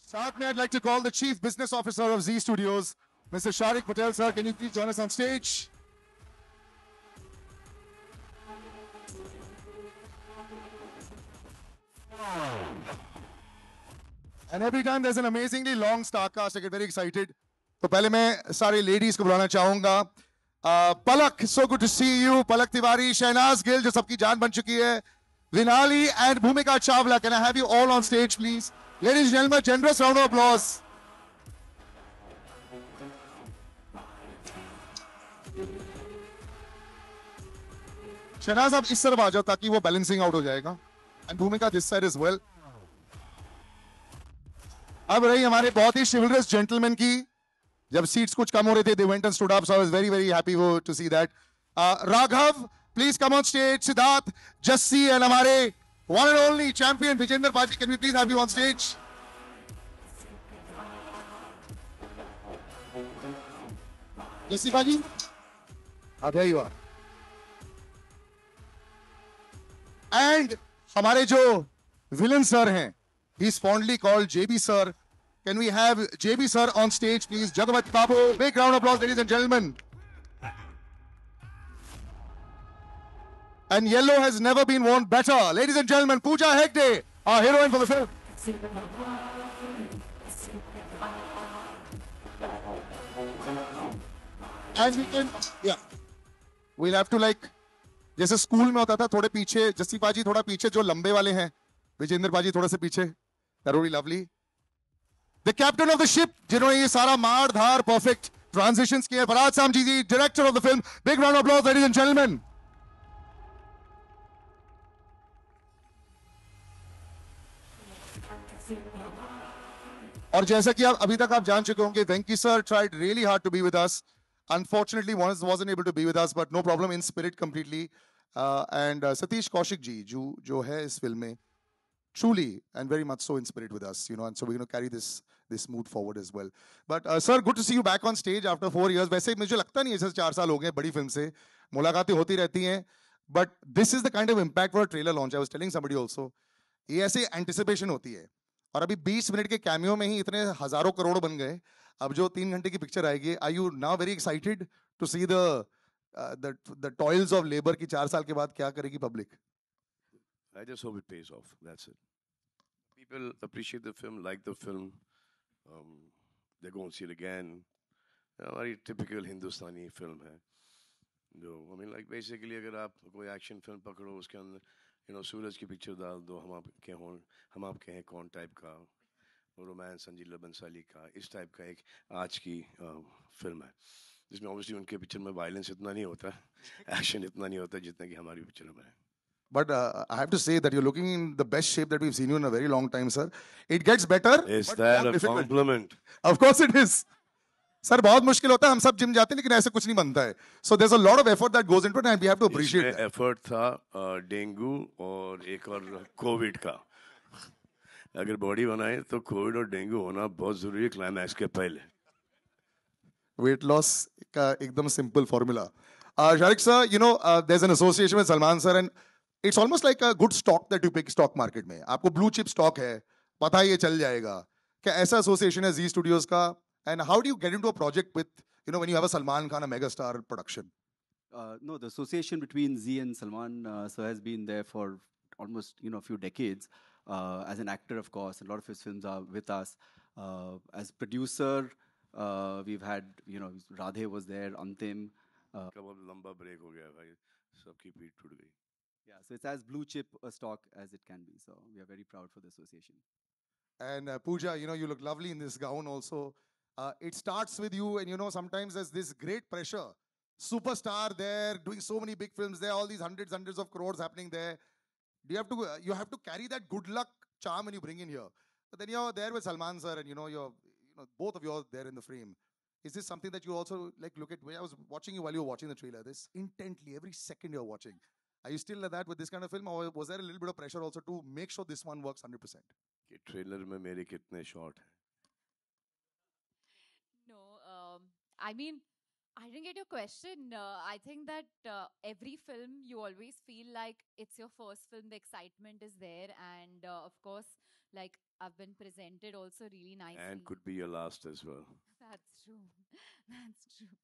Start me, I'd like to call the Chief Business Officer of Z Studios, Mr. Sharik Patel, sir. Can you please join us on stage? And every time there's an amazingly long star I get very excited. So, I sorry, ladies, to uh, Palak, so good to see you. Palak Tiwari, Shainaz Gill, who is Vinali, and Bhumika Chavla. Can I have you all on stage, please? Ladies and gentlemen, generous round of applause. Shehnaaz आप इस तरफ आ जाओ ताकि वो balancing out हो जाएगा and भूमिका this side is well अब रही हमारे बहुत ही शिवलरस जेंटलमैन की जब सीट्स कुछ कम हो रहे थे they went and stood up so I was very very happy वो to see that Raghav please come on stage Siddharth Jassi and हमारे one and only champion Vijender Paji, can we please have you on stage? Jesse Paji? Ah, there you And our villain sir, hai, he's fondly called JB sir. Can we have JB sir on stage, please? Jagabat Babu, big round of applause, ladies and gentlemen. and yellow has never been worn better. Ladies and gentlemen, Pooja Hegde, our heroine for the film. And we can, yeah, we'll have to like, जैसे school में होता था थोड़े पीछे जस्सी पाजी थोड़ा पीछे जो लंबे वाले हैं विजेंद्र पाजी थोड़े से पीछे तरोड़ी lovely the captain of the ship जिन्होंने ये सारा मार धार परफेक्ट ट्रांजिशंस किए फराज सामजी ji director of the film big round of applause and gentleman और जैसा कि आप अभी तक आप जान चुके होंगे Venky sir tried really hard to be with us unfortunately was, wasn't able to be with us but no problem in spirit completely uh, and uh, satish kaushik ji jo, jo hai is film mein truly and very much so in spirit with us you know and so we're going to carry this this mood forward as well but uh, sir good to see you back on stage after four years वैसे मुझे लगता नहीं ऐसे चार साल हो गए बड़ी फिल्म से मुलाकातें होती रहती हैं but this is the kind of impact for trailer launch I was telling somebody also ये ऐसे एंटिसिपेशन होती है और अभी 20 मिनट के कैमियो में ही इतने हजारों करोड़ बन गए अब जो तीन घंटे की पिक्चर आएगी I you now very excited to see the the toils of labour की चार साल के बाद क्या करेगी public I just hope it pays off. That's it. People appreciate the film, like the film. Um, they go and see it again. You know, very typical Hindustani film है. जो I mean like basically अगर आप कोई action film पकड़ो उसके अंदर you know सूरज की picture डाल दो हम आपके हों हम आपके हैं कौन टाइप का रोमांस अंजीला बंसाली का इस टाइप का एक आज की आ, फिल्म है जिसमें ऑब्वियसली उनके पिक्चर में वायलेंस इतना नहीं होता एक्शन इतना नहीं होता जितना कि हमारी पिक्चरों में है But uh, I have to say that you're looking in the best shape that we've seen you in a very long time, sir. It gets better. Is that a difficult. compliment? Of course it is. Sir बहुत मुश्किल होता है हम सब gym जाते हैं लेकिन ऐसे कुछ नहीं बनता है so there is a lot of effort that goes into it and we have to appreciate effort था डेंगू और एक और कोविड का अगर बॉडी बनाए तो कोविड और डेंगू होना बहुत जरूरी है क्लाइमैक्स के पहले वेट लॉस का एकदम simple formula Shariq sir you know there is an association with Salman sir and it's almost like a good stock that you pick stock market में आपको ब्लू चिप स्टॉक है पता है ये चल जाएगा क्या ऐसा एसोसिएशन है जी स्टूडियोज का And how do you get into a project with, you know, when you have a Salman Khan, a megastar production? Uh, no, the association between Z and Salman uh, sir has been there for almost, you know, a few decades. Uh, as an actor, of course, a lot of his films are with us. Uh, as producer, uh, we've had, you know, Radhe was there, Antim. Uh, लंबा break हो गया yeah, so it's as blue chip a stock as it can be. So we are very proud for the association. And uh, Pooja, you know, you look lovely in this gown also. Uh, it starts with you, and you know, sometimes there's this great pressure. Superstar there, doing so many big films there, all these hundreds, hundreds of crores happening there. Do you have to uh, you have to carry that good luck charm when you bring in here? But then you're there with Salman sir, and you know you're you know both of you are there in the frame. Is this something that you also like look at? When I was watching you while you were watching the trailer, this intently every second you're watching. Are you still like that with this kind of film, or was there a little bit of pressure also to make sure this one works 100%? कि trailer में मेरे कितने shot हैं I mean, I didn't get your question. Uh, I think that uh, every film, you always feel like it's your first film. The excitement is there, and uh, of course, like I've been presented also really nicely. And could be your last as well. That's true. That's true.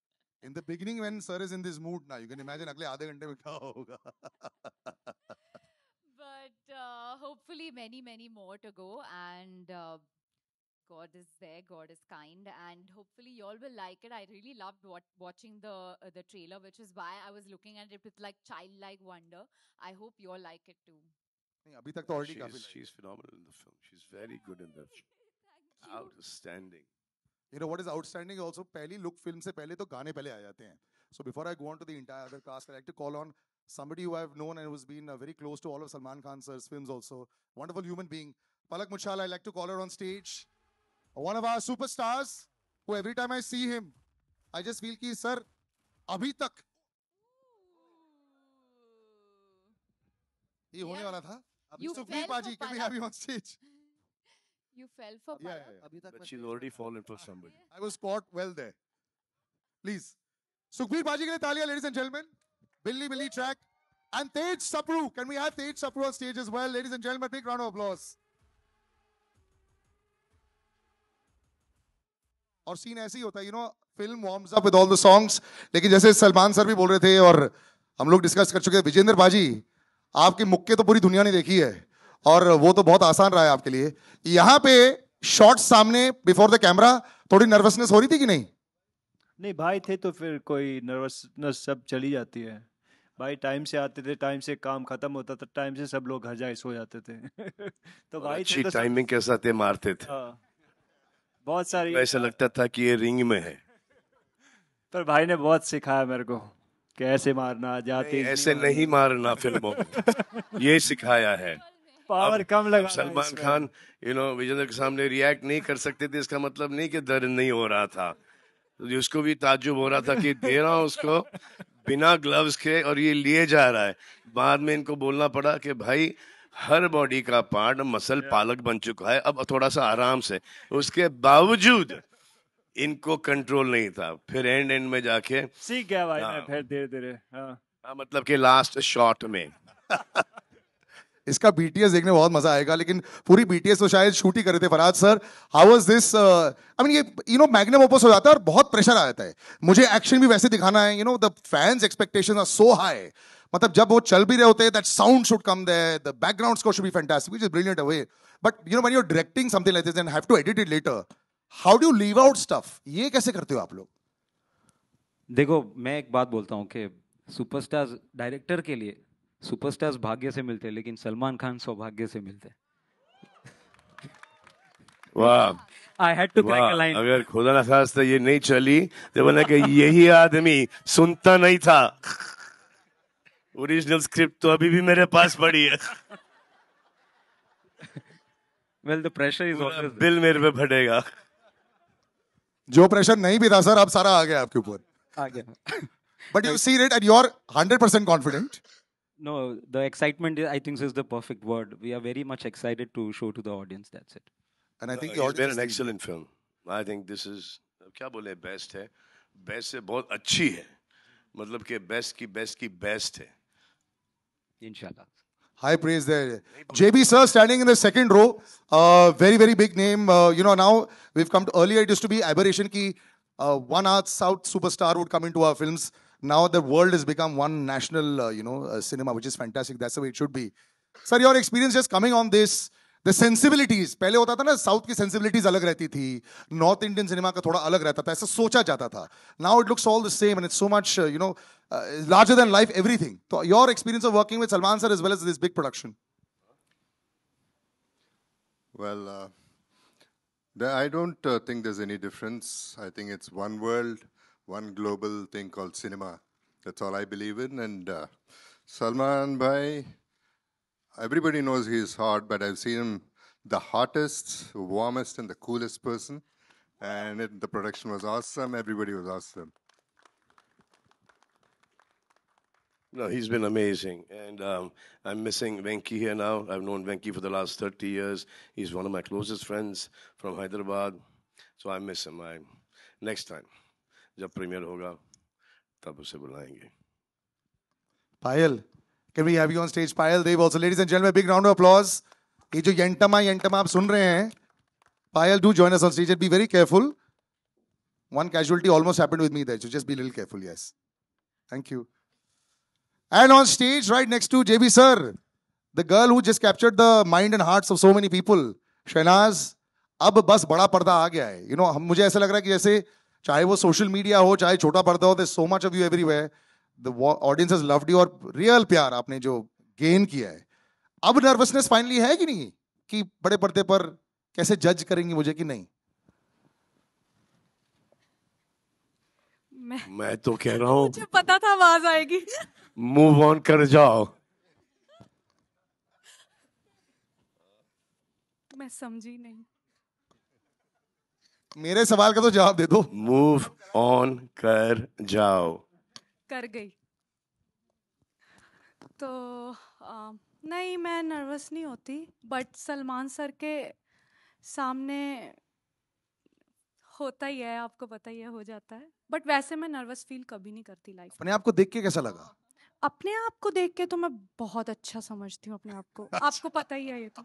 In the beginning, when sir is in this mood, now you can imagine अगले आधे But uh, hopefully, many many more to go, and uh, God is there, God is kind, and hopefully you all will like it. I really loved what, watching the uh, the trailer, which is why I was looking at it with like childlike wonder. I hope you all like it too. अभी तक तो काफी she's phenomenal in the film. She's very good in the film. Outstanding. You know what is outstanding also पहली look film से पहले तो गाने पहले आ जाते हैं. So before I go on to the entire other cast, I would like to call on somebody who I've known and who's been uh, very close to all of Salman Khan films also. Wonderful human being. Palak Muchala. I like to call her on stage one of our superstars who every time I see him, I just feel ki sir, abhi tak. ये होने वाला था अभी supreme पाजी कभी अभी on stage You fell for yeah, yeah, yeah. Abhi tak but she's already fallen for somebody. I was caught well there. Please. Sukhbir Baji ke liye taaliyan, ladies and gentlemen. Billy Billy track. And Tej Sapru. Can we have Tej Sapru on stage as well? Ladies and gentlemen, big round of applause. और scene ऐसे ही होता है you know film warms up with all the songs लेकिन जैसे Salman sir भी बोल रहे थे और हम लोग डिस्कस कर चुके हैं विजेंद्र भाजी आपके मुक्के तो पूरी दुनिया ने देखी है और वो तो बहुत आसान रहा है आपके लिए यहाँ पे शॉर्ट सामने बिफोर द कैमरा थोड़ी नर्वसनेस हो रही थी कि नहीं नहीं भाई थे तो फिर कोई नर्वसनेस सब चली जाती है भाई टाइम से आते थे टाइम से काम खत्म होता था टाइम से सब लोग घर जाए सो जाते थे तो भाई अच्छी टाइमिंग तो के साथ मारते थे हाँ। बहुत सारी तो ऐसा लगता था कि ये रिंग में है पर भाई ने बहुत सिखाया मेरे को कैसे मारना जाते नहीं, ऐसे नहीं, नहीं मारना फिल्मों को ये सिखाया है पावर कम लगा सलमान खान यू नो विजेंद्र के सामने रिएक्ट नहीं कर सकते थे इसका मतलब नहीं कि दर्द नहीं हो रहा था तो उसको भी ताजुब हो रहा था कि दे रहा हूँ उसको बिना ग्लव्स के और ये लिए जा रहा है बाद में इनको बोलना पड़ा कि भाई हर बॉडी का पार्ट मसल पालक बन चुका है अब थोड़ा सा आराम से उसके बावजूद इनको कंट्रोल नहीं था फिर एंड एंड में जाके सीख गया भाई मैं हाँ। फिर धीरे धीरे हाँ, हाँ मतलब कि लास्ट शॉट में इसका बीटीएस देखने बहुत मजा आएगा लेकिन पूरी बीटीएस तो शायद शूट ही कर रहे थे Faraz sir how was this I mean ये यू नो मैग्नम ओपस हो जाता है और बहुत प्रेशर आ जाता है मुझे एक्शन भी वैसे दिखाना है you know the fans expectation are so high मतलब जब वो चल भी रहे होते हैं that sound should come there the background score should be fantastic which is brilliant away but you know when you are directing something like this and have to edit it later how do you leave out stuff ये कैसे करते हो आप लोग देखो मैं एक बात बोलता हूं कि सुपरस्टार्स डायरेक्टर के लिए सुपरस्टार्स भाग्य से मिलते हैं लेकिन सलमान खान सौभाग्य से मिलते हैं वाह I had to crack a line अगर खुदा ना खास्ता ये नहीं चली तो बोला कि यही आदमी सुनता नहीं था ओरिजिनल स्क्रिप्ट तो अभी भी मेरे पास पड़ी है well, the pressure is always दिल मेरे पे भटेगा जो प्रेशर नहीं भी था सर अब सारा आ गया आपके ऊपर आ गया but you see it and you are confident no the excitement I think is the perfect word we are very much excited to show to the audience that's it and I think you are an excellent film I think this is क्या बोले best है best से बहुत अच्छी है मतलब कि best की बेस्ट की बेस्ट है Inshallah. High praise there. JB sir standing in the second row. Uh, very, very big name. Uh, you know, now we've come to earlier, it used to be aberration key uh, one art south superstar would come into our films. Now the world has become one national, uh, you know, uh, cinema, which is fantastic. That's the way it should be. Sir, your experience just coming on this, the sensibilities पहले होता था ना south की sensibilities अलग रहती थी north Indian cinema का थोड़ा अलग रहता था ऐसा सोचा जाता था now it looks all the same and it's so much you know larger than life everything तो your experience of working with Salman sir as well as this big production well I don't uh, think there's any difference. I think it's one world, one global thing called cinema. That's all I believe in. And uh, Salman Bhai, everybody knows he's hard, but I've seen him the hottest, warmest, and the coolest person. And it, the production was awesome. Everybody was awesome. No, he's been amazing. And um, I'm missing Venki here now. I've known Venki for the last 30 years. He's one of my closest friends from Hyderabad. So I miss him. I, next time, will be, we will उसे him. Payal Can we have you on stage, Payal Dev also? Ladies and gentlemen, big round of applause. ये जो यंटमा यंटमा आप सुन रहे हैं Payal, do join us on stage and be very careful. One casualty almost happened with me there, so just be a little careful, yes. Thank you. And on stage, right next to JB sir, the girl who just captured the mind and hearts of so many people, Shainaz, अब बस बड़ा पर्दा आ गया है you you no know, हम मुझे ऐसा लग रहा है कि जैसे चाहे वो सोशल मीडिया हो चाहे छोटा पर्दा हो they so much of you everywhere audience has loved you और रियल प्यार आपने जो गेन किया है अब नर्वसनेस फाइनली है कि नहीं कि बड़े पर्दे पर कैसे जज करेंगे मुझे कि नहीं मैं, मैं तो कह रहा हूँ मुझे पता था आवाज आएगी मूव ऑन कर जाओ मैं समझी नहीं मेरे सवाल का तो जवाब दे दो मूव ऑन कर जाओ कर गई तो आ, नहीं मैं नर्वस नहीं होती बट सलमान सर के सामने होता ही है आपको पता ही है हो जाता है बट वैसे मैं नर्वस फील कभी नहीं करती लाइफ अपने आप को देख के कैसा लगा अपने आप को देख के तो मैं बहुत अच्छा समझती हूँ अपने आप को अच्छा। आपको पता ही है ये तो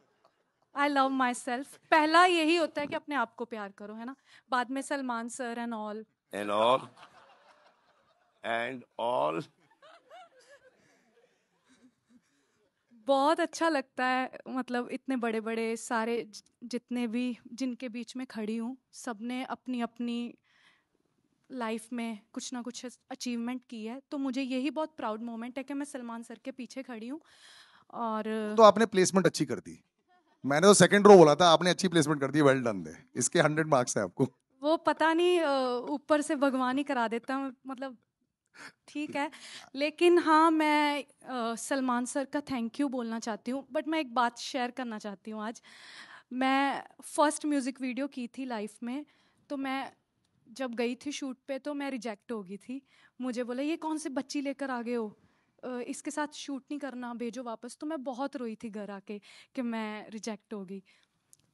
आई लव माई सेल्फ पहला यही होता है कि अपने आप को प्यार करो है ना बाद में Salman sir and all and all and all बहुत अच्छा लगता है मतलब इतने बड़े बड़े सारे जितने भी जिनके बीच में खड़ी हूँ सब ने अपनी अपनी लाइफ में कुछ ना कुछ अचीवमेंट की है तो मुझे यही बहुत प्राउड मोमेंट है कि मैं सलमान सर के पीछे खड़ी हूँ और तो आपने प्लेसमेंट अच्छी कर दी मैंने तो सेकंड रो बोला था आपने अच्छी प्लेसमेंट कर दी वेल डन दे इसके हंड्रेड मार्क्स है आपको वो पता नहीं ऊपर से भगवान ही करा देता मतलब ठीक है लेकिन हाँ मैं सलमान सर का थैंक यू बोलना चाहती हूँ बट मैं एक बात शेयर करना चाहती हूँ आज मैं फर्स्ट म्यूज़िक वीडियो की थी लाइफ में तो मैं जब गई थी शूट पे तो मैं रिजेक्ट हो गई थी मुझे बोला ये कौन से बच्ची लेकर आ गए हो इसके साथ शूट नहीं करना भेजो वापस तो मैं बहुत रोई थी घर आके कि मैं रिजेक्ट हो गई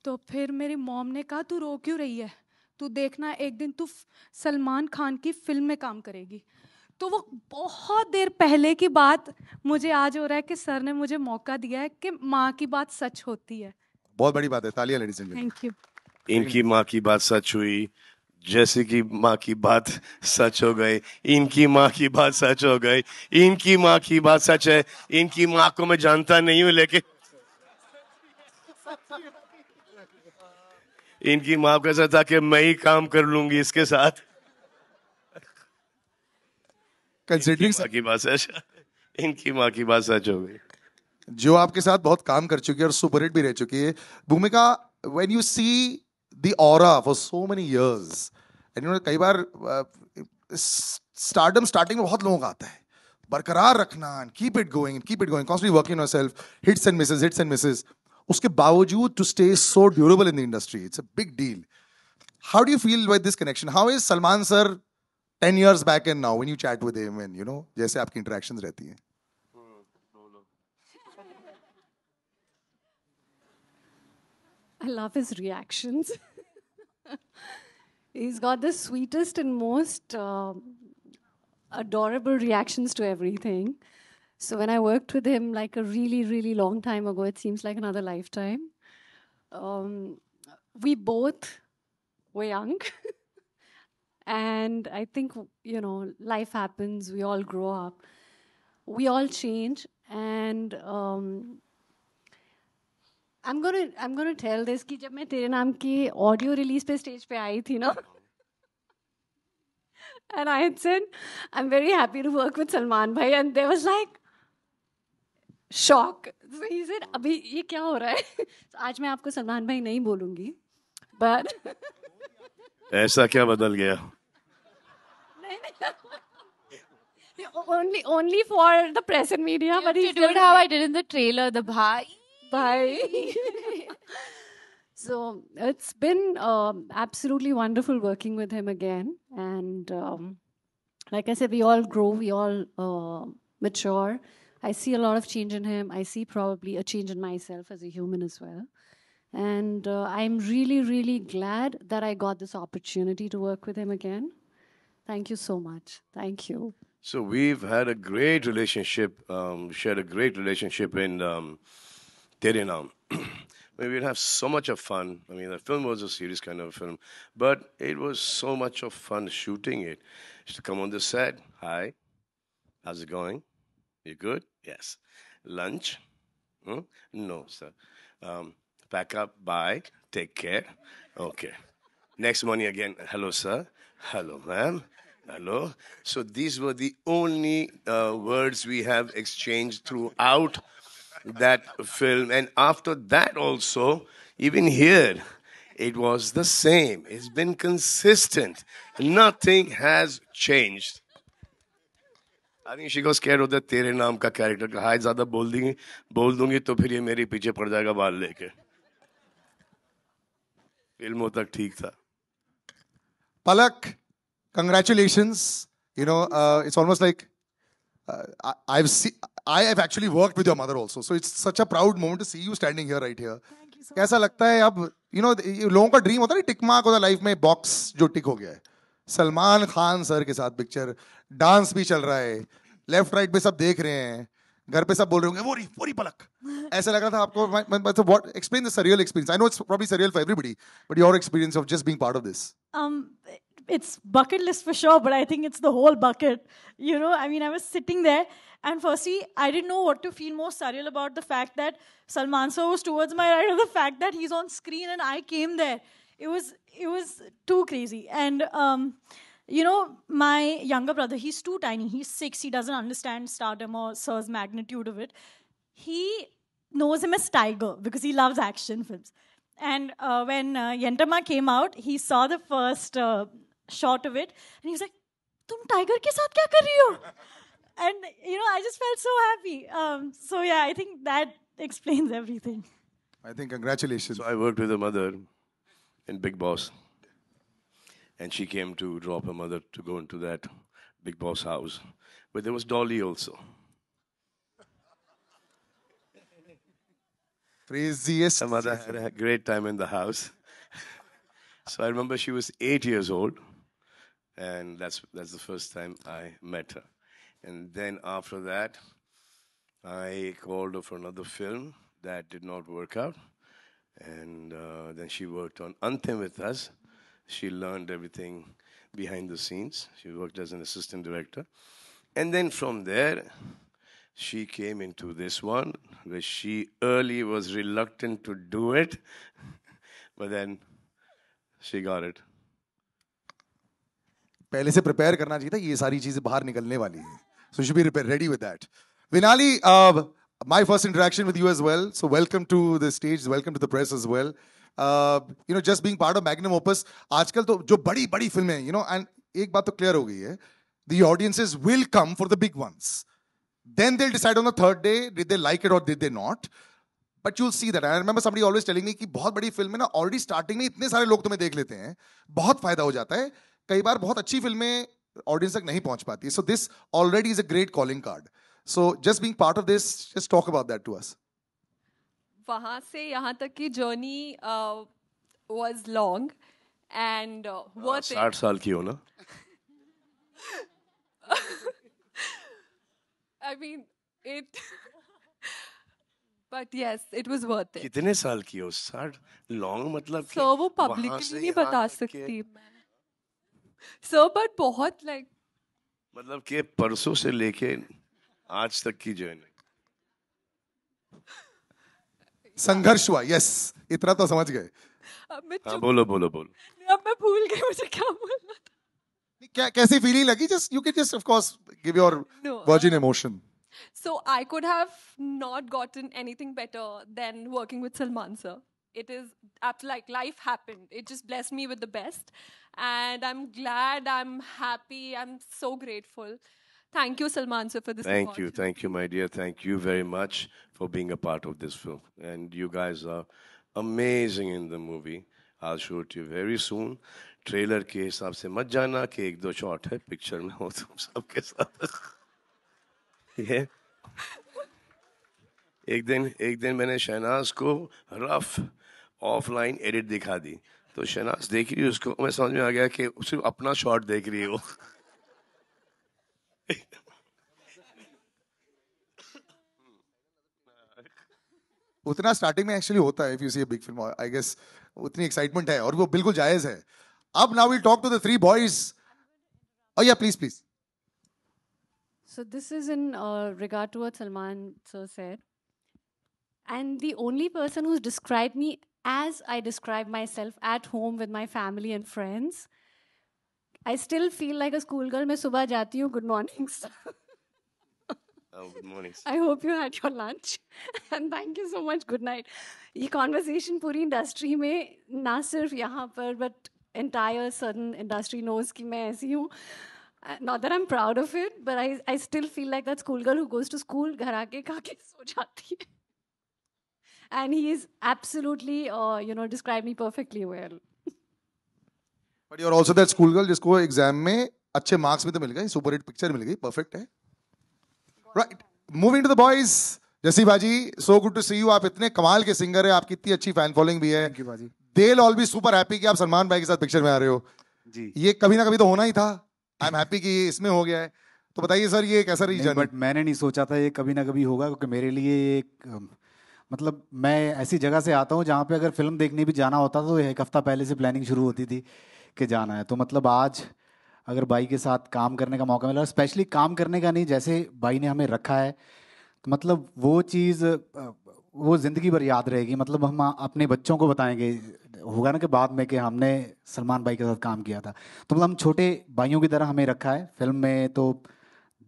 तो फिर मेरी मॉम ने कहा तू रो क्यों रही है तू देखना एक दिन तू सलमान खान की फिल्म में काम करेगी तो वो बहुत देर पहले की बात मुझे आज हो रहा है कि सर ने मुझे मौका दिया है कि माँ की बात सच होती है बहुत बड़ी बात है तालियां लेडीज एंड थैंक यू इनकी माँ की बात सच हुई जैसे कि माँ की बात सच हो गई इनकी माँ की बात सच हो गई इनकी माँ की बात सच है इनकी माँ को मैं जानता नहीं हूँ लेकिन इनकी माँ को ऐसा था कि मैं ही काम कर लूंगी इसके साथ कंसिडरिंग की बात सच अच्छा। इनकी माँ की बात सच हो गई जो आपके साथ बहुत काम कर चुकी है और सुपर हिट भी रह चुकी है Bhumika when you see the aura for so many years and you know कई बार स्टार्टअप uh, स्टार्टिंग में बहुत लोगों का आता है बरकरार रखना keep it going keep it going constantly working yourself hits and misses hits and misses उसके बावजूद to stay so durable in the industry it's a big deal how do you feel with this connection how is Salman sir ten years back and now when you chat with him and you know जैसे आपकी interaction रहती I love his reactions. He's got the sweetest and most um, adorable reactions to everything. So when I worked with him like a really, really long time ago, it seems like another lifetime. Um, we both were young. and I think, you know, life happens, we all grow up, we all change, and um, I'm gonna I'm gonna tell this कि जब मैं to नाम की audio release पे stage पे आई थी ना and I had said I'm very happy to work with Salman bhai and there was like shock so he said "Abhi, ye kya हो रहा है so, आज I आपको सलमान भाई नहीं बोलूँगी but ऐसा क्या बदल गया only only for the press and media, you but he did how I did in the trailer, the bhai. Bye. so it's been um, absolutely wonderful working with him again, and um, like I said, we all grow, we all uh, mature. I see a lot of change in him. I see probably a change in myself as a human as well. And uh, I'm really, really glad that I got this opportunity to work with him again. Thank you so much. Thank you. So we've had a great relationship, um, shared a great relationship in um, Terinam. we'd have so much of fun. I mean, the film was a serious kind of film, but it was so much of fun shooting it. Just to come on the set, hi, how's it going? You good? Yes. Lunch? Hmm? No, sir. Um, pack up, bye, take care. Okay. Next morning again, hello, sir. Hello, ma'am. Hello? So these were the only uh, words we have exchanged throughout that film. And after that, also, even here, it was the same. It's been consistent. Nothing has changed. I think she goes care होता तेरे नाम का character का हाय ज्यादा बोल देंगे बोल दूंगी तो फिर ये मेरे पीछे पड़ जाएगा बाल लेके फिल्मों तक ठीक था Palak congratulations. You know, uh, it's almost like uh, I, I've see, I have actually worked with your mother also. So it's such a proud moment to see you standing here right here. kaisa lagta hai ab you know no logon ka dream hota hai tick mark hota है life में box जो tick हो गया है Salman Khan sir के साथ picture dance भी चल रहा है लेफ्ट राइट पे सब देख रहे हैं घर पे सब बोल रहे होंगे वो री वो पलक ऐसा लग रहा था आपको what explain the surreal experience I know it's probably surreal for everybody but your experience of just being part of this it's bucket list for sure, but I think it's the whole bucket. You know, I mean, I was sitting there, and firstly, I didn't know what to feel more surreal about the fact that Salman Sir was towards my right, or the fact that he's on screen and I came there. It was it was too crazy, and. Um, you know, my younger brother, he's too tiny. He's six. He doesn't understand stardom or Sir's magnitude of it. He knows him as Tiger because he loves action films. And uh, when uh, Yentama came out, he saw the first uh, short of it. And he was like, Tum tiger ke saath kya kar rahi ho? And, you know, I just felt so happy. Um, so, yeah, I think that explains everything. I think congratulations. I worked with a mother in Big Boss. And she came to drop her mother to go into that Big Boss house. But there was Dolly also. Craziest. Her mother had a great time in the house. So I remember she was eight years old and that's that's the first time I met her. And then after that, I called her for another film that did not work out, and uh, then she worked on Anthem with us. She learned everything behind the scenes. She worked as an assistant director, and then from there. She came into this one where she early was reluctant to do it, but then she got it. पहले से prepare करना चाहिए था ये सारी चीजें बाहर निकलने वाली है so should be prepared ready with that finally my first interaction with you as well so welcome to the stage welcome to the press as well you know just being part of magnum opus आजकल तो जो बड़ी बड़ी फिल्में you know and एक बात तो clear हो गई है the audiences will come for the big one then they decide on the third day did they like it और did they not but you see that I remember somebody always telling me कि बहुत बड़ी film है ना already starting में इतने सारे लोग तुम्हें देख लेते हैं बहुत फायदा हो जाता है कई बार बहुत अच्छी फिल्में ऑडियंस तक नहीं पहुंच पाती so this already is a great calling card so just being part of this just talk about that to us वहां से यहां तक की journey was long and worth साठ साल की हो ना I mean it but yes it was worth it कितने साल की हो साठ लॉन्ग मतलब सर वो पब्लिकली नहीं बता सकती मैं सर बट बहुत लाइक मतलब कि परसों से लेके आज तक की जर्नी संघर्ष हुआ यस इतना तो समझ गए अब मैं हाँ, बोलो बोलो बोलो अब मैं भूल गई मुझे क्या बोलना था क्या कैसी फीलिंग लगी just you can just of course give your virgin emotion so I could have not gotten anything better than working with Salman sir it is like life happened it just blessed me with the best and i'm glad i'm happy i'm so grateful thank you salman sir for this thank you thank you my dear thank you very much for being a part of this film and you guys are amazing in the movie i'll show it to you very soon trailer के हिसाब से मत जाना कि एक दो shot है picture में हो तुम सबके साथ एक दिन एक दिन मैंने शहनाज को रफ ऑफलाइन एडिट दिखा दी तो शहनाज देख रही है उसको मैं समझ में आ गया कि सिर्फ अपना शॉट देख रही है वो उतना स्टार्टिंग में एक्चुअली होता है if you see big film I guess उतनी एक्साइटमेंट है और वो बिल्कुल जायज है अब now we talk to the three boys Oh yeah, please please. So this is in uh, regard to what Salman sir And the only person who's described me as I describe myself at home with my family and friends. I still feel like a schoolgirl. मैं सुबह जाती हूँ. Good morning, sir. Oh, good morning. I hope you had your lunch. and thank you so much. Good night. This conversation the industry में ना सिर्फ यहाँ but entire certain industry knows कि मैं uh, Not that I'm proud of it, but I I still feel like that schoolgirl who goes to school घर आके खा so so and he is absolutely, uh, you know, described me perfectly well. But you're also that school girl जिसको exam अच्छे marks भी तो मिल गए super hit picture मिल गई perfect है right moving to the boys Jassi बाजी so good to see you आप इतने कमाल के सिंगर है आपकी इतनी अच्छी फैन फॉलोइंग भी है देल ऑल बी सुपर हैप्पी कि आप सलमान भाई के साथ पिक्चर में आ रहे हो जी ये कभी ना कभी तो होना ही था आई एम हैप्पी कि इसमें हो गया है तो बताइए सर ये कैसा रीजन बट मैंने नहीं सोचा था ये कभी ना कभी होगा क्योंकि मेरे लिए एक मतलब मैं ऐसी जगह से आता हूँ जहाँ पे अगर फिल्म देखने भी जाना होता तो एक हफ़्ता पहले से प्लानिंग शुरू होती थी कि जाना है तो मतलब आज अगर भाई के साथ काम करने का मौका मिला स्पेशली काम करने का नहीं जैसे भाई ने हमें रखा है तो मतलब वो चीज़ वो ज़िंदगी भर याद रहेगी मतलब हम अपने बच्चों को बताएंगे होगा ना कि बाद में कि हमने सलमान भाई के साथ काम किया था तो मतलब हम छोटे भाइयों की तरह हमें रखा है फिल्म में तो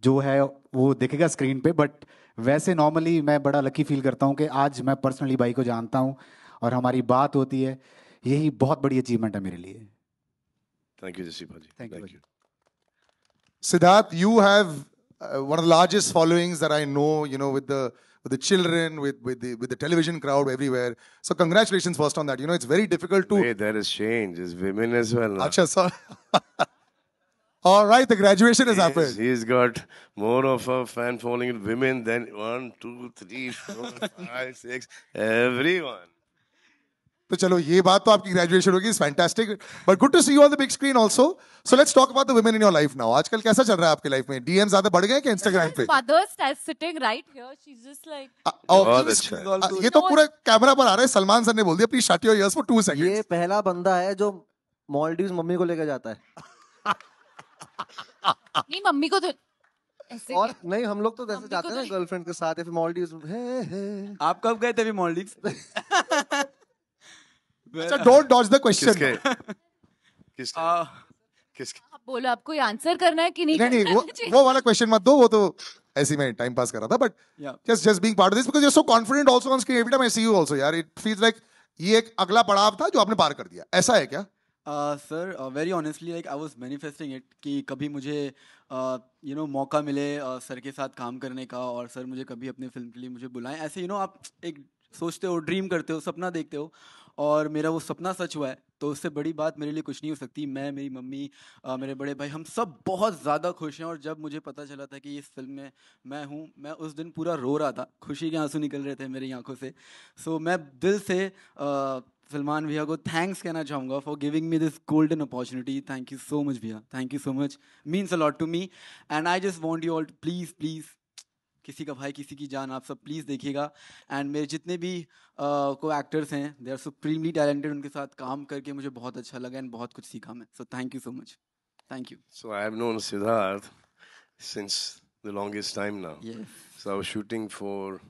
जो है वो दिखेगा स्क्रीन पे बट वैसे नॉर्मली मैं बड़ा लकी फील करता हूँ कि आज मैं पर्सनली भाई को जानता हूँ और हमारी बात होती है यही बहुत बड़ी अचीवमेंट है मेरे लिए थैंक यू जसीफा ji thank you Siddharth you have one of the largest followings that I know, you know, with the with the children, with with the with the television crowd everywhere. So congratulations first on that. You know, it's very difficult to. Wait, there is change. It's women as well. Now. Achha, so All right, the graduation has yes, happened. He's got more of a fan following in women than one, two, three, four, five, six, everyone. तो चलो ये बात तो आपकी graduation होगी fantastic but good to see you on the big screen also so let's talk about the women in your life now आजकल कैसा चल रहा है आपके लाइफ में डीएम ज्यादा बढ़ गए क्या इंस्टाग्राम पे mother's sitting right here she is just like ये तो पूरा कैमरा पर आ रहा है सलमान सर ने बोल दिया please shut your ears for 2 seconds ये पहला बंदा है जो मॉलडीव्स मम्मी को लेकर जाता है नहीं मम्मी को तो और नहीं हम लोग तो जैसे जाते हैं ना गर्लफ्रेंड तो के साथ या फिर मॉलडीव्स आप कब गए थे मॉलडीव्स अच्छा डोंट डॉज द क्वेश्चन किसके बोलो आपको ये आंसर करना है कि नहीं नहीं वो वो वाला क्वेश्चन मत दो वो तो ऐसे मैं टाइम पास कर रहा था but just just being part of this because you are so confident also on screen every time I see you also यार इट फील्स लाइक ये एक अगला पड़ाव था जो आपने पार कर दिया ऐसा है क्या sir very honestly like I was manifesting it कि कभी मुझे यू uh, नो मौका मिले uh, सर के साथ काम करने का और सर मुझे कभी अपने फिल्म के लिए मुझे बुलाएं ऐसे यू नो आप एक सोचते हो ड्रीम करते हो सपना देखते हो और मेरा वो सपना सच हुआ है तो उससे बड़ी बात मेरे लिए कुछ नहीं हो सकती मैं मेरी मम्मी आ, uh, मेरे बड़े भाई हम सब बहुत ज़्यादा खुश हैं और जब मुझे पता चला था कि इस फिल्म में मैं हूँ मैं उस दिन पूरा रो रहा था खुशी के आंसू निकल रहे थे मेरी आंखों से सो so, मैं दिल से आ, सलमान भैया को थैंक्स कहना चाहूँगा for giving me this golden opportunity thank you so much भैया thank you so much means a lot to me and I just want you all please please किसी का भाई किसी की जान आप सब प्लीज़ देखिएगा एंड मेरे जितने भी को एक्टर्स हैं दे आर सुप्रीमली टैलेंटेड उनके साथ काम करके मुझे बहुत अच्छा लगा एंड बहुत कुछ सीखा मैं so thank you so much thank you so I have known Siddharth since the longest time now so I was shooting for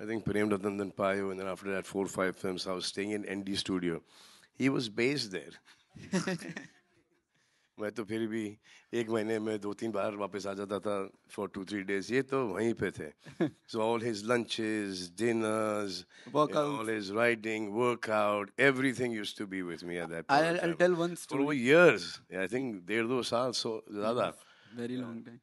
I think Prem Ratan, then Payo, and then after that, four or five films. I was staying in ND studio. He was based there. मैं तो फिर भी एक महीने में दो तीन बार वापस आ जाता था फॉर टू थ्री डेज ये तो वहीं पे थे so all his lunches dinners all his riding workout everything used to be with me at that I will tell one story for years I think डेढ़ दो साल सो ज्यादा very long time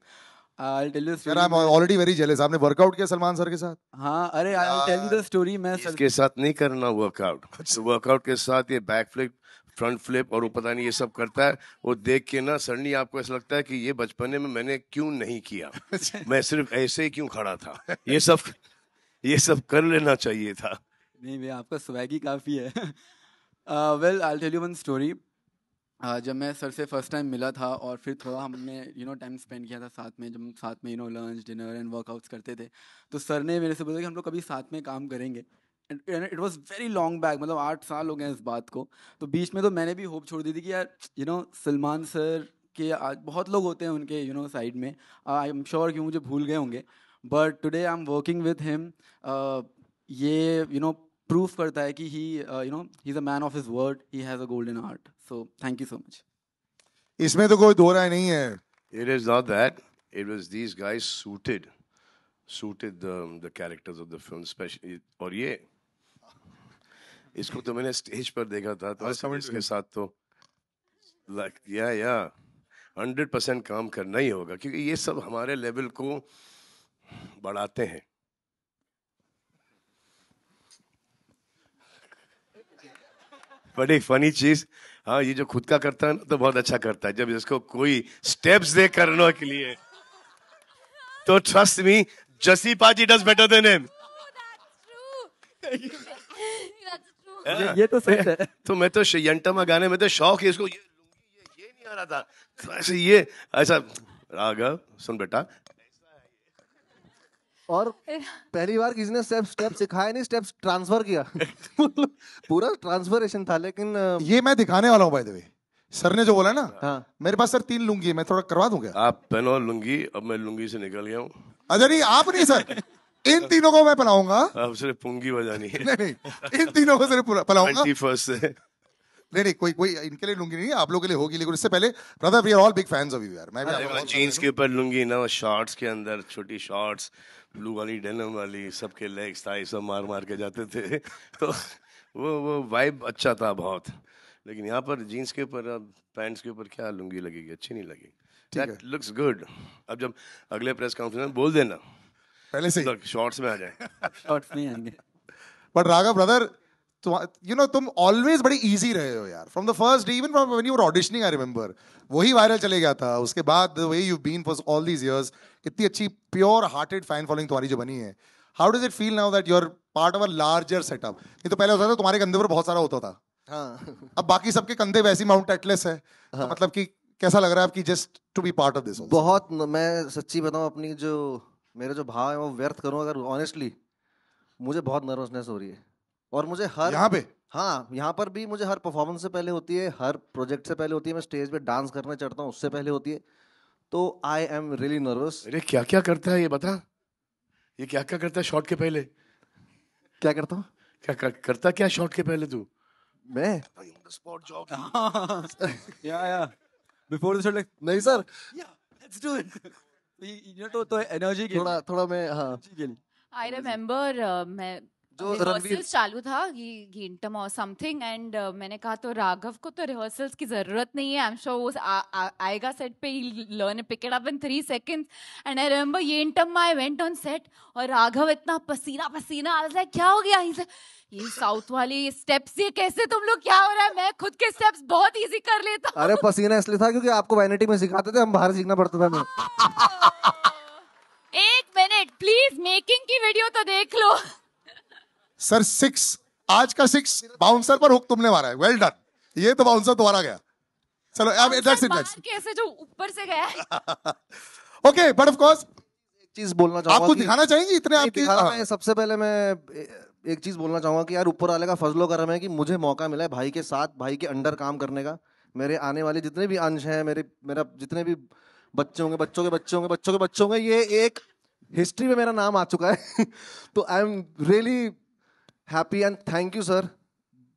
I'll tell you the story. I'm already very jealous. आपने workout किया Salman sir के साथ? हाँ, अरे I'll tell you the story. मैं इसके साथ नहीं करना वर्कआउट. अच्छा। वर्कआउट तो के साथ ये बैक फ्लिप फ्रंट फ्लिप और पता नहीं ये सब करता है वो देख के ना सडनली आपको ऐसा लगता है कि ये बचपने में मैंने क्यों नहीं किया अच्छा। मैं सिर्फ ऐसे ही क्यों खड़ा था ये सब ये सब कर लेना चाहिए था नहीं भैया आपका स्वैगी काफ़ी है well I tell you one story जब मैं सर से फर्स्ट टाइम मिला था और फिर थोड़ा हमने यू नो टाइम स्पेंड किया था साथ में जब हम साथ में you know lunch dinner and workouts करते थे तो सर ने मेरे से बोला कि हम लोग कभी साथ में काम करेंगे it was very long back मतलब आठ साल हो गए इस बात को तो बीच में तो मैंने भी होप छोड़ दी थी कि यार यू नो सलमान सर के आज बहुत लोग होते हैं उनके यू नो साइड में आई एम श्योर कि मुझे भूल गए होंगे but today I am working with him ये यू नो प्रूफ करता है कि he you know he is a man of his word he has a golden heart so thank you so much इसमें तो कोई दो राय नहीं है it is not that it was these guys suited suited the the characters of the film specially और ये इसको तो मैंने स्टेज पर देखा था तो हाँ, समझ इसके साथ तो लाइक या या हंड्रेड परसेंट काम करना ही होगा क्योंकि ये सब हमारे लेवल को बढ़ाते हैं बट एक फनी चीज हाँ ये जो खुद का करता है ना तो बहुत अच्छा करता है जब इसको कोई स्टेप्स दे करने के लिए तो ट्रस्ट मी जसी पाजी डज बेटर देन हिम ये तो सही है तो मैं तो यंटमा गाने में तो शौक है इसको ये, ये, नहीं आ रहा था तो ऐसे ये ऐसा राघव सुन बेटा और पहली बार किसी ने स्टेप स्टेप सिखाया नहीं स्टेप ट्रांसफर किया मतलब पूरा ट्रांसफरेशन था लेकिन ये मैं दिखाने वाला हूँ भाई द सर ने जो बोला ना हाँ। मेरे पास सर तीन लुंगी है मैं थोड़ा करवा दूंगा आप पहनो लुंगी अब मैं लुंगी से निकल गया हूँ अरे अच्छा नहीं आप नहीं सर इन तीनों को मैं पलाऊंगा अब सिर्फ पुंगी बजानी है नहीं नहीं इन तीनों को सिर्फ पलाऊंगा फर्स्ट से नहीं नहीं कोई कोई इनके लिए लुंगी नहीं आप लोगों के लिए होगी लेकिन उससे पहले brother we are all big fans of you यार मैं भी जींस के ऊपर लुंगी ना शॉर्ट्स के अंदर छोटी शॉर्ट्स ब्लू वाली डेनम वाली सबके लेग्स था सब मार मार के जाते थे तो वो वो वाइब अच्छा था बहुत लेकिन यहाँ पर जीन्स के ऊपर अब पैंट्स के ऊपर क्या लुंगी लगेगी अच्छी नहीं लगेगी ठीक है लुक्स गुड अब जब अगले प्रेस कॉन्फ्रेंस में बोल देना पहले से शॉर्ट्स में आ जाए शॉर्ट्स नहीं आएंगे but Raghav brother you know तुम ऑलवेज बड़ी इजी रहे हो यार from the first even from when you auditioning I remember वही वायरल चले गया था उसके बाद way you been for all these years इतनी अच्छी प्योर हार्टेड फैन फॉलोइंग तुम्हारी जो बनी है how does it feel now that you're part of a larger setup ये तो पहले होता था तो तुम्हारे कंधे पर बहुत सारा होता था हाँ. अब बाकी सबके कंधे वैसे माउंट एटलेस है तो हाँ. तो मतलब कि कैसा लग रहा है आपकी just to be part of this बहुत मैं सच्ची बताऊँ अपनी जो मेरा जो भाव है वो व्यर्थ करूँ अगर ऑनेस्टली मुझे बहुत नर्वसनेस हो रही है और मुझे हर यहाँ पे हाँ यहाँ पर भी मुझे हर परफॉर्मेंस से पहले होती है हर प्रोजेक्ट से पहले होती है मैं स्टेज पे डांस करने चढ़ता हूँ उससे पहले होती है तो आई एम रियली नर्वस अरे क्या क्या करता है ये बता ये क्या क्या करता है शॉट के पहले क्या करता हूँ क्या कर, करता क्या शॉट के पहले तू मैं स्पॉट जॉब या या बिफोर द शॉट नहीं सर या let's do it you know तो एनर्जी तो के थोड़ा थोड़ा मैं हां आई रिमेंबर मैं जो रिहर्सल चालू था घींटम और समथिंग एंड मैंने कहा तो राघव को तो रिहर्सल्स की जरूरत नहीं है आई एम श्योर वो आएगा सेट पे ही learn pick it up in three seconds and I remember ये इंटम आई वेंट ऑन सेट और राघव इतना पसीना पसीना आ रहा क्या हो गया ये साउथ वाली स्टेप्स ये कैसे तुम लोग क्या हो रहा है मैं खुद के स्टेप्स बहुत इजी कर लेता हूं अरे पसीना इसलिए था क्योंकि आपको वैनिटी में सिखाते थे हम बाहर सीखना पड़ता था मैं एक मिनट प्लीज मेकिंग की वीडियो तो देख लो सर सिक्स आज का सिक्स बाउंसर पर हुक तुमने मारा है वेल डन ये तो बाउंसर तुम्हारा गया चलो अब दैट्स इट कैसे जो ऊपर से गया ओके बट ऑफ कोर्स एक चीज बोलना चाहूंगा आपको दिखाना चाहेंगे इतने आप हाँ। सबसे पहले मैं एक चीज बोलना चाहूंगा कि यार ऊपर वाले का फजलो करम है कि मुझे मौका मिला है भाई के साथ भाई के अंडर काम करने का मेरे आने वाले जितने भी अंश हैं मेरे मेरा जितने भी बच्चे होंगे बच्चों के बच्चे होंगे बच्चों के बच्चे होंगे ये एक हिस्ट्री में मेरा नाम आ चुका है तो I am really happy and thank you sir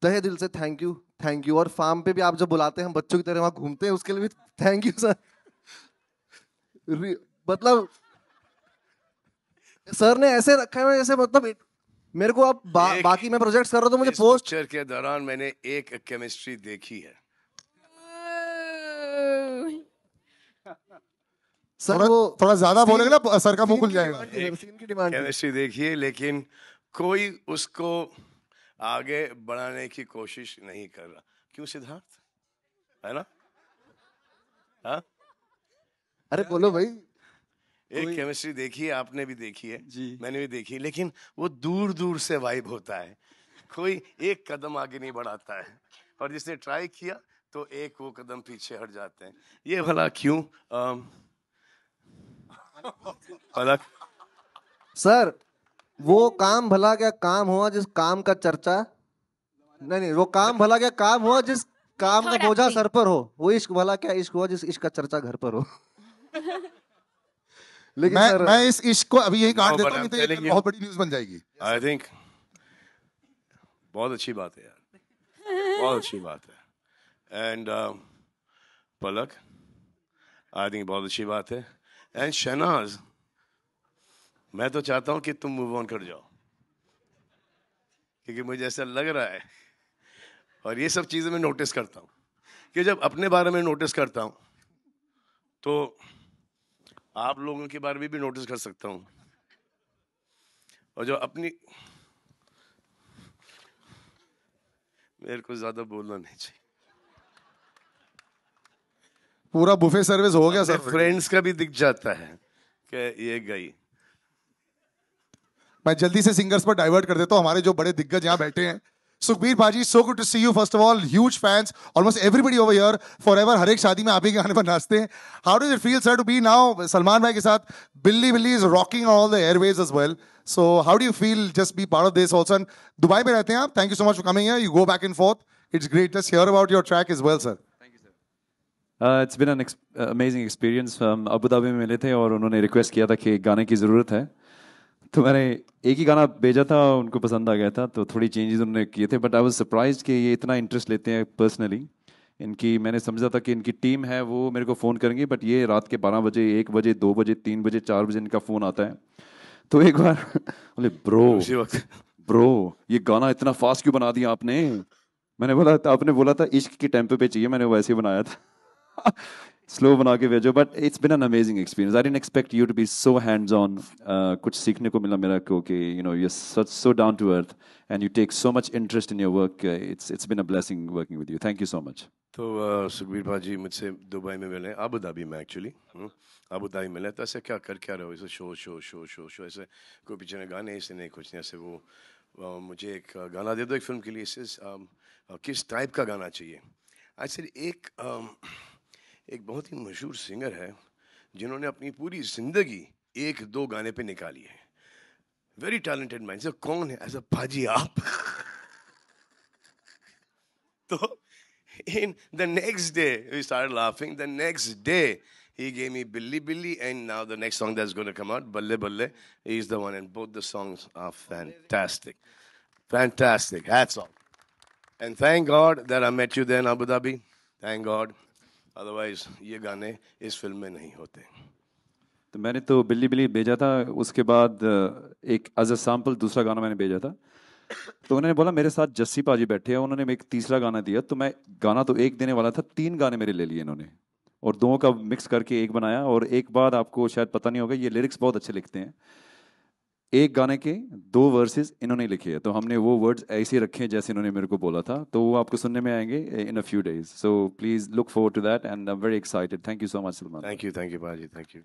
दहे दिल से थैंक यू थैंक यू और फार्म पे भी आप जब बुलाते हैं हम बच्चों की तरह वहां घूमते हैं उसके लिए भी थैंक यू सर मतलब सर ने ऐसे रखा है जैसे मतलब मेरे को आप बा, बाकी मैं प्रोजेक्ट्स कर रहा था मुझे पोस्ट के दौरान मैंने एक केमिस्ट्री देखी है सर थोड़ा, वो थोड़ा ज्यादा बोलेंगे ना सर का मुंह खुल जाएगा केमिस्ट्री देखिए लेकिन कोई उसको आगे बढ़ाने की कोशिश नहीं कर रहा क्यों सिद्धार्थ है ना हा? अरे बोलो भाई एक केमिस्ट्री देखी है आपने भी देखी है जी मैंने भी देखी लेकिन वो दूर दूर से वाइब होता है कोई एक कदम आगे नहीं बढ़ाता है और जिसने ट्राई किया तो एक वो कदम पीछे हट जाते हैं ये भला क्यों भला सर वो काम भला क्या काम हुआ जिस काम का चर्चा नहीं नहीं वो काम भला क्या काम हुआ जिस काम का बोझा सर पर हो वो इश्क भला क्या इश्क हुआ जिस इश्क का चर्चा घर पर हो लेकिन मैं, मैं इस इश्क को अभी यही काट देता हूँ तो बहुत बड़ी न्यूज बन जाएगी आई थिंक बहुत अच्छी बात है यार बहुत अच्छी बात है and um, Palak I think बहुत अच्छी बात है एंड शहनाज मैं तो चाहता हूं कि तुम मूव ऑन कर जाओ क्योंकि मुझे ऐसा लग रहा है और ये सब चीज़ें मैं नोटिस करता हूँ कि जब अपने बारे में नोटिस करता हूं तो आप लोगों के बारे में भी नोटिस कर सकता हूं और जो अपनी मेरे को ज़्यादा बोलना नहीं चाहिए पूरा बुफे सर्विस हो गया सर फ्रेंड्स का भी दिख जाता है कि ये गई मैं जल्दी से सिंगर्स पर डाइवर्ट कर देता हूँ हमारे जो बड़े दिग्गज यहाँ बैठे हैं सुखबीर भाजी so good to see you first of all huge fans almost everybody over year forever हर एक शादी में आप ही गाने पर नाचते हैं how do you feel sir to be now Salman भाई के साथ Billi Billi is rocking all the airways as well so how do you feel just be part of this also Dubai में रहते हैं आप thank you so much for coming you go back in forth it's great just hear about your track is well sir Uh, it's been an ex- amazing experience. हम um, Abu Dhabi में मिले थे और उन्होंने request किया था कि गाने की ज़रूरत है तो मैंने एक ही गाना भेजा था उनको पसंद आ गया था तो थोड़ी चेंजेस उन्होंने किए थे बट आई वाज सरप्राइज कि ये इतना इंटरेस्ट लेते हैं पर्सनली इनकी मैंने समझा था कि इनकी टीम है वो मेरे को फ़ोन करेंगी बट ये रात के बारह बजे एक बजे दो बजे तीन बजे चार बजे इनका फ़ोन आता है तो एक बार बोले ब्रो ब्रो ये गाना इतना फास्ट क्यों बना दिया आपने मैंने बोला था आपने बोला था इश्क के टेम्पो पे चाहिए मैंने वैसे ही बनाया था स्लो बना के भेजो but it's been an amazing experience I didn't expect you to be so hands on कुछ सीखने को मिला मेरा क्योंकि you know you such so down to earth and you take so much interest in your work it's it's been a blessing working with you thank you so much तो uh, Sukhbir भाजी मुझसे Dubai में मिले Abu Dhabi में actually hmm, Abu Dhabi मिले तो ऐसे क्या कर क्या रहे हो ऐसे show show show show show ऐसे कोई पीछे गाने ऐसे नहीं कुछ नहीं ऐसे वो मुझे एक uh, गाना दे दो एक फिल्म के लिए इससे um, uh, किस टाइप का गाना चाहिए आज सर एक um, एक बहुत ही मशहूर सिंगर है जिन्होंने अपनी पूरी जिंदगी एक दो गाने पे निकाली है वेरी टैलेंटेड माइंड सर कौन है एज अ भाजी आप तो in the next day we started laughing the next day he gave me billy billy and now the next song that's going to come out balle balle is the one and both the songs are fantastic fantastic hats off and thank god that i met you there in abu dhabi thank god otherwise ये गाने इस film में नहीं होते तो मैंने तो बिल्ली बिल्ली भेजा था उसके बाद एक एज अ सैम्पल दूसरा गाना मैंने भेजा था तो उन्होंने बोला मेरे साथ जस्सी पाजी बैठे हैं उन्होंने एक तीसरा गाना दिया तो मैं गाना तो एक देने वाला था तीन गाने मेरे ले लिए इन्होंने और दोनों का मिक्स करके एक बनाया और एक बार आपको शायद पता नहीं होगा ये लिरिक्स बहुत अच्छे लिखते हैं एक गाने के दो वर्सेस इन्होंने लिखे हैं तो हमने वो वर्ड्स ऐसे रखे हैं जैसे इन्होंने मेरे को बोला था तो वो आपको सुनने में आएंगे in a few days so please look forward to that and I am very excited thank you so much Salman thank you thank you बाजी thank you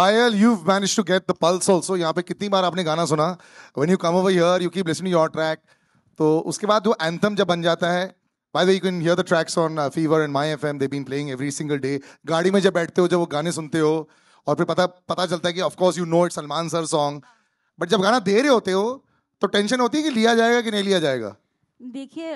Payal, you've managed to get the pulse also. यहाँ पे कितनी बार आपने गाना सुना When you come over here you keep listening your track तो उसके बाद वो एंथम जब बन जाता है By the way, you can hear the tracks on uh, Fever and My FM. They've been playing every single day. गाड़ी में जब बैठते हो जब वो गाने सुनते हो और फिर पता पता चलता है कि of course you know it Salman sir song but जब गाना दे रहे होते हो तो टेंशन होती है कि लिया जाएगा कि नहीं लिया जाएगा देखिए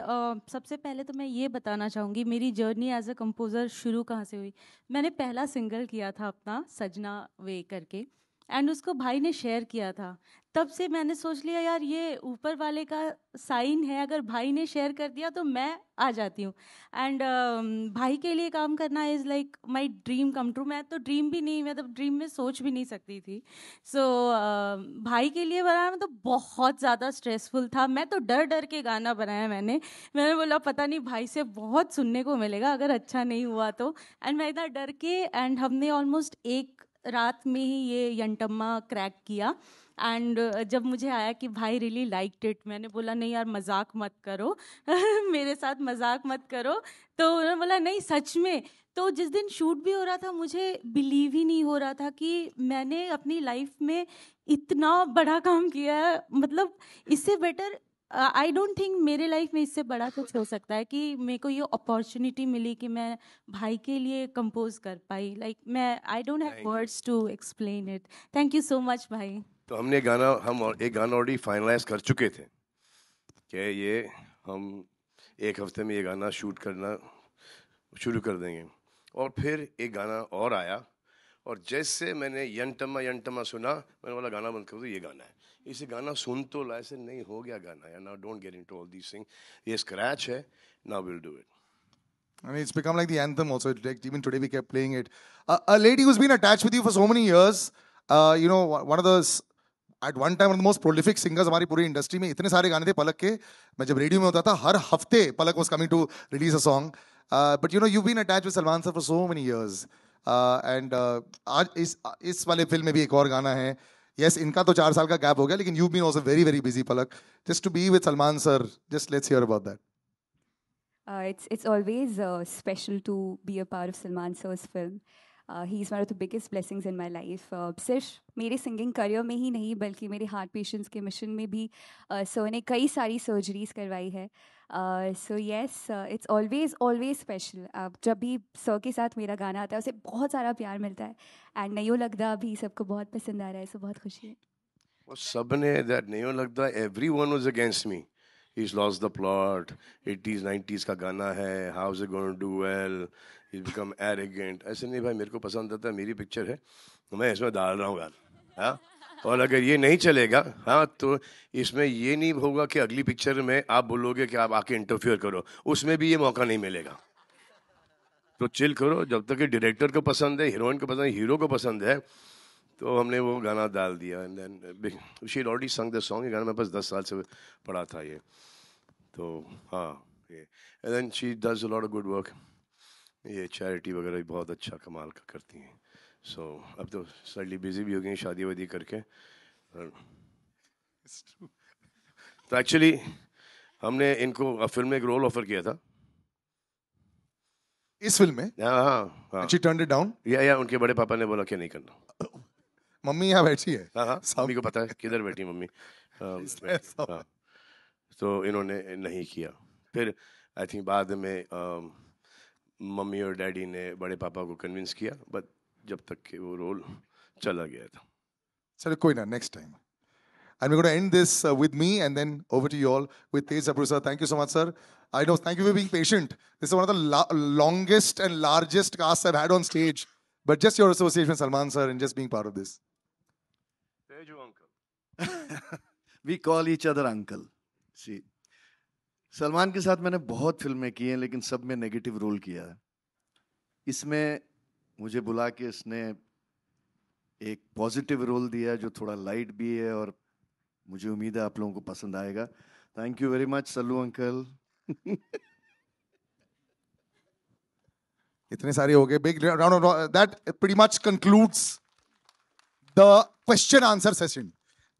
सबसे पहले तो मैं ये बताना चाहूँगी मेरी जर्नी एज अ कंपोज़र शुरू कहाँ से हुई मैंने पहला सिंगल किया था अपना सजना वे करके एंड उसको भाई ने शेयर किया था तब से मैंने सोच लिया यार ये ऊपर वाले का साइन है अगर भाई ने शेयर कर दिया तो मैं आ जाती हूँ एंड uh, भाई के लिए काम करना is like my dream come true मैं तो ड्रीम भी नहीं मैं तो ड्रीम में सोच भी नहीं सकती थी सो so, uh, भाई के लिए बनाना तो बहुत ज़्यादा स्ट्रेसफुल था मैं तो डर डर के गाना बनाया मैंने मैंने बोला पता नहीं भाई से बहुत सुनने को मिलेगा अगर अच्छा नहीं हुआ तो एंड मैं इतना डर के एंड हमने ऑलमोस्ट एक रात में ही ये यंटम्मा क्रैक किया एंड uh, जब मुझे आया कि भाई रियली लाइक इट मैंने बोला नहीं यार मजाक मत करो मेरे साथ मजाक मत करो तो उन्होंने बोला नहीं सच में तो जिस दिन शूट भी हो रहा था मुझे बिलीव ही नहीं हो रहा था कि मैंने अपनी लाइफ में इतना बड़ा काम किया है मतलब इससे बेटर आई डोंट थिंक मेरे लाइफ में इससे बड़ा कुछ हो सकता है कि मेरे को ये अपॉर्चुनिटी मिली कि मैं भाई के लिए कंपोज कर पाई लाइक like, मैं I don't have words to explain it thank you so much भाई तो हमने गाना हम एक गाना ऑलरेडी फाइनलाइज कर चुके थे कि ये हम एक हफ्ते में ये गाना शूट करना शुरू कर देंगे और फिर एक गाना और आया और जैसे मैंने यंटमा यंटमा सुना मैंने वाला गाना बंद कर दो ये गाना है इसे गाना सुन तो ला नहीं हो गया गाना yeah now don't get into all these thing ये स्क्रैच है now will do it I mean, it's become like the anthem also. even today, we kept playing it. Uh, a lady who's been attached with you for so many years, uh, you know, one of the at one time most prolific singers हमारी पूरी industry में इतने सारे गाने थे पलक के मैं जब रेडियो में होता था हर हफ्ते Palak was coming to release a song but you know you been attach with Salman sir for so many years and आज इस इस वाले फिल्म में भी एक और गाना है uh, yes इनका तो चार साल का गैप हो गया लेकिन you been also very very busy Palak just to be with Salman sir just let's hear about that Uh, it's it's always uh, special to be a part of Salman sir's film. He is one of the biggest blessings in my life सिर्फ मेरे singing career में ही नहीं बल्कि मेरे heart patients के mission में भी सो uh, ने कई सारी सर्जरीज करवाई है so yes it's always always special जब भी सर के साथ मेरा गाना आता है उसे बहुत सारा प्यार मिलता है एंड नयो लगदा भी सबको बहुत पसंद आ रहा है सो बहुत खुशी है सब ने दैट नयो लगता everyone was against me is lost the plot eighties nineties का गाना है how is going to do well is become arrogant ऐसे नहीं भाई मेरे को पसंद आता है मेरी पिक्चर है मैं इसमें डाल रहा हूँ यार हाँ और अगर ये नहीं चलेगा हाँ तो इसमें ये नहीं होगा कि अगली पिक्चर में आप बोलोगे कि आप आके इंटरफियर करो उसमें भी ये मौका नहीं मिलेगा तो चिल करो जब तक कि डायरेक्टर को पसंद है हीरोइन को पसंद है हीरो को पसंद है तो हमने वो गाना डाल दिया and then she already sang the song ये गाना मेरे पास दस साल से पड़ा था ये तो हाँ and then she does a lot of good work ये चैरिटी वगैरह भी बहुत अच्छा कमाल का करती हैं सो so, अब तो सडली बिजी भी हो गई शादी वादी करके तो एक्चुअली हमने इनको फिल्म में एक रोल ऑफर किया था इस फिल्म में हाँ हाँ शी टर्न इट डाउन या या उनके बड़े पापा ने बोला कि नहीं करना मम्मी यहाँ बैठी है हाँ हाँ मम्मी को पता है किधर बैठी मम्मी हाँ, हाँ। तो इन्होंने नहीं किया फिर आई थिंक बाद में um, मम्मी और डैडी ने बड़े पापा को कन्विंस किया बट जब तक कि वो रोल चला गया था चलो कोई ना next time And we're going to end this uh, with me and then over to you all with Tej Saprusa. Thank you so much, sir. I know, thank you for being patient. This is one of the la- longest and largest casts I've had on stage. But just your association with Salman, sir, and just being part of this. Teju, uncle. we call each other uncle. See. Salman के साथ मैंने बहुत फिल्में की हैं लेकिन सब में नेगेटिव रोल किया है इसमें मुझे बुला के इसने एक पॉजिटिव रोल दिया जो थोड़ा लाइट भी है और मुझे उम्मीद है आप लोगों को पसंद आएगा thank you very much Sallu uncle इतने सारे हो गए big round that pretty much concludes the question answer session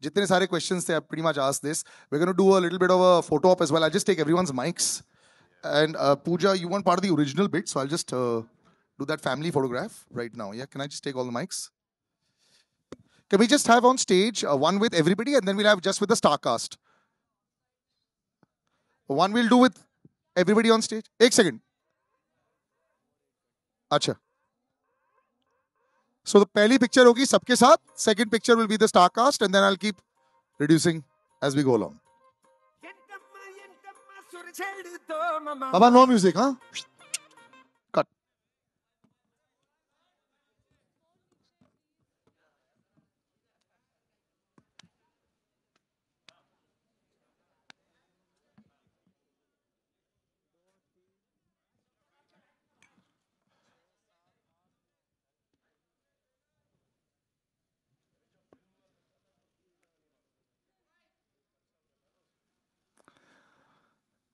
jitne sare questions they have pretty much asked this. We're going to do a little bit of a photo op as well. I'll just take everyone's mics. And uh, Pooja, you weren't part of the original bit, so I'll just uh, do that family photograph right now. Yeah, can I just take all the mics? Can we just have on stage uh, one with everybody and then we'll have just with the star cast? One we'll do with everybody on stage. One second. Acha. So the पहली picture होगी सबके साथ second picture will be the star cast and then I keep reducing as we go along बाबा no music हाँ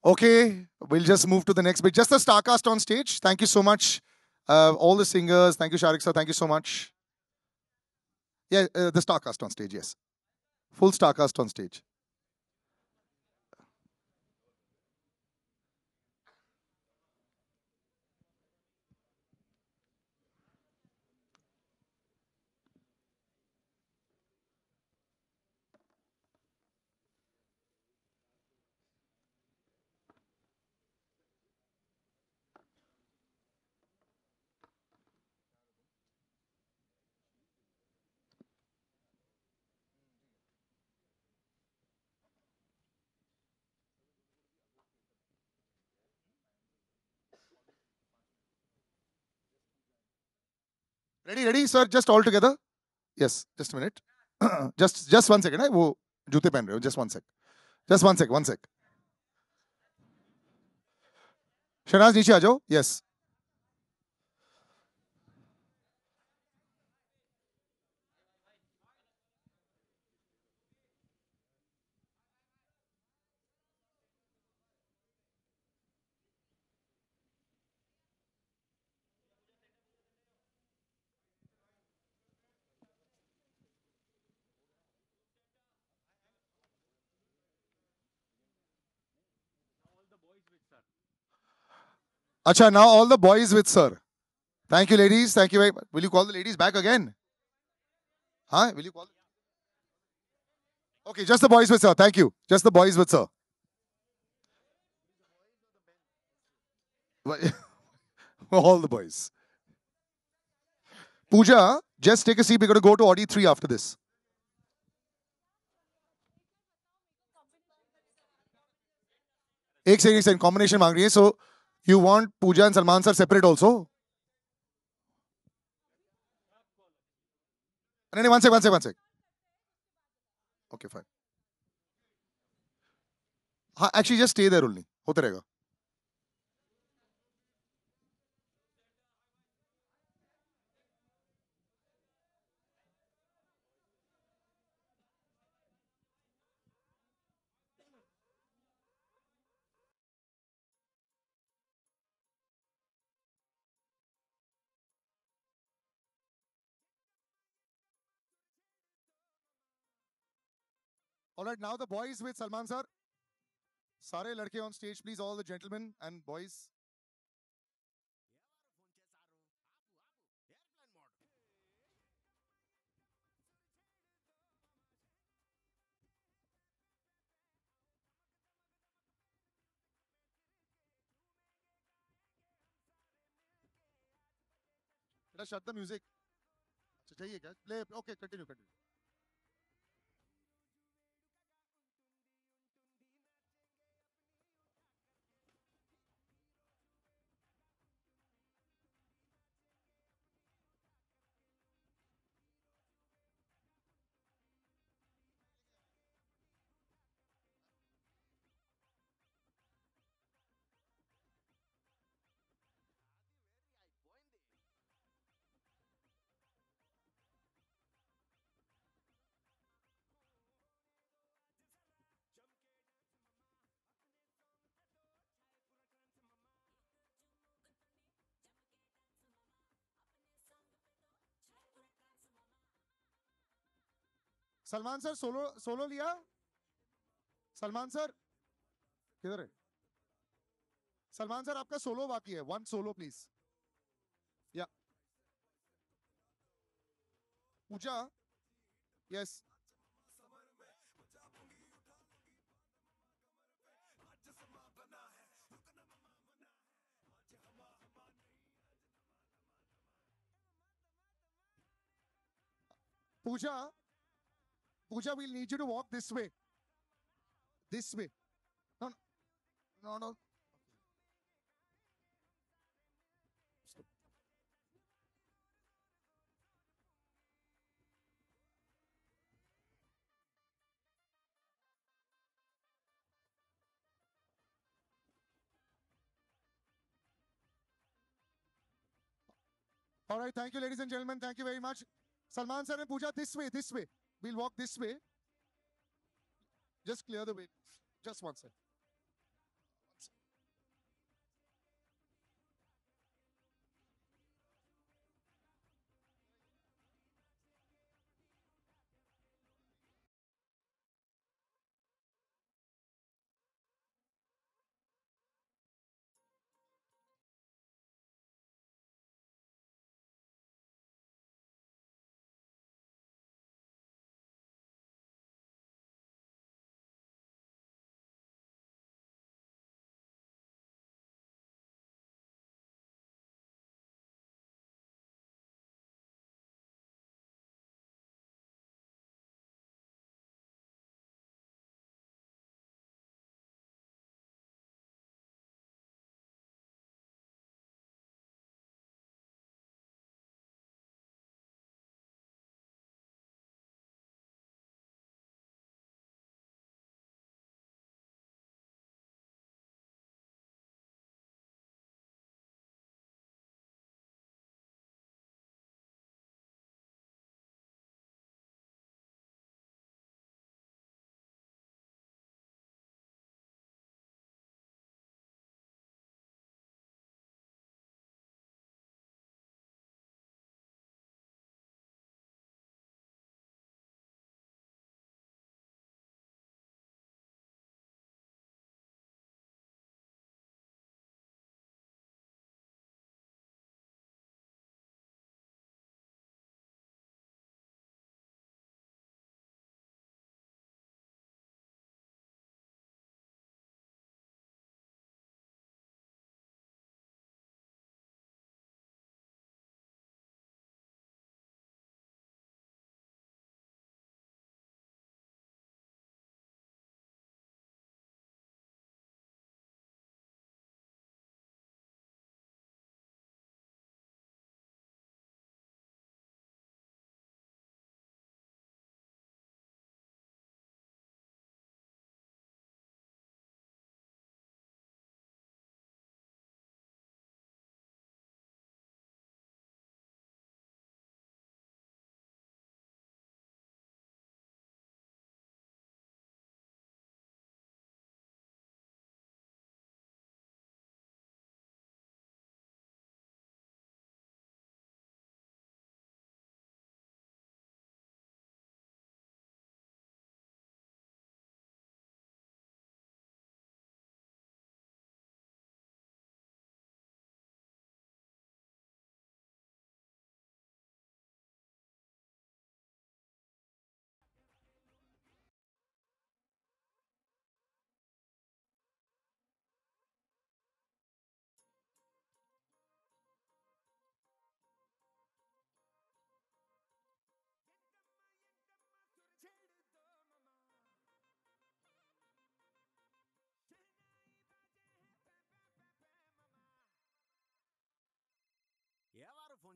Okay, we'll just move to the next bit. Just the star cast on stage. Thank you so much. Uh, all the singers. Thank you, Sharik sir. Thank you so much. Yeah, uh, the star cast on stage, yes. Full star cast on stage. Ready ready sir just all together yes just minute just just one second है वो जूते पहन रहे हो just one sec just one sec one sec Shehnaaz नीचे आ जाओ yes Acha, now all the boys with sir. Thank you, ladies. Thank you very much. Will you call the ladies back again? Huh? Will you call? Okay, just the boys with sir. Thank you. Just the boys with sir. all the boys. Pooja, just take a seat. We're going to go to Audi 3 after this. एक से एक combination मांग रही so, you want Pooja and Salman sir separate also okay fine हाँ actually just stay there उल्ली होते रहेगा All right, now the boys with Salman sir. Sare ladke on stage, please, all the gentlemen and boys. Shut the music. Okay, continue, continue. Salman sir solo solo लिया Salman sir किधर है Salman sir आपका solo बाकी है one solo please yeah Pooja yes Pooja Pooja, we'll need you to walk this way. This way. No, no, no. no. All right, thank you, ladies and gentlemen. Thank you very much. Salman sir and Pooja, this way, this way. We'll walk this way. Just clear the way. Just one second.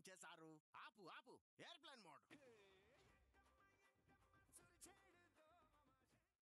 చేశారు ఆపు ఆపు airplane mode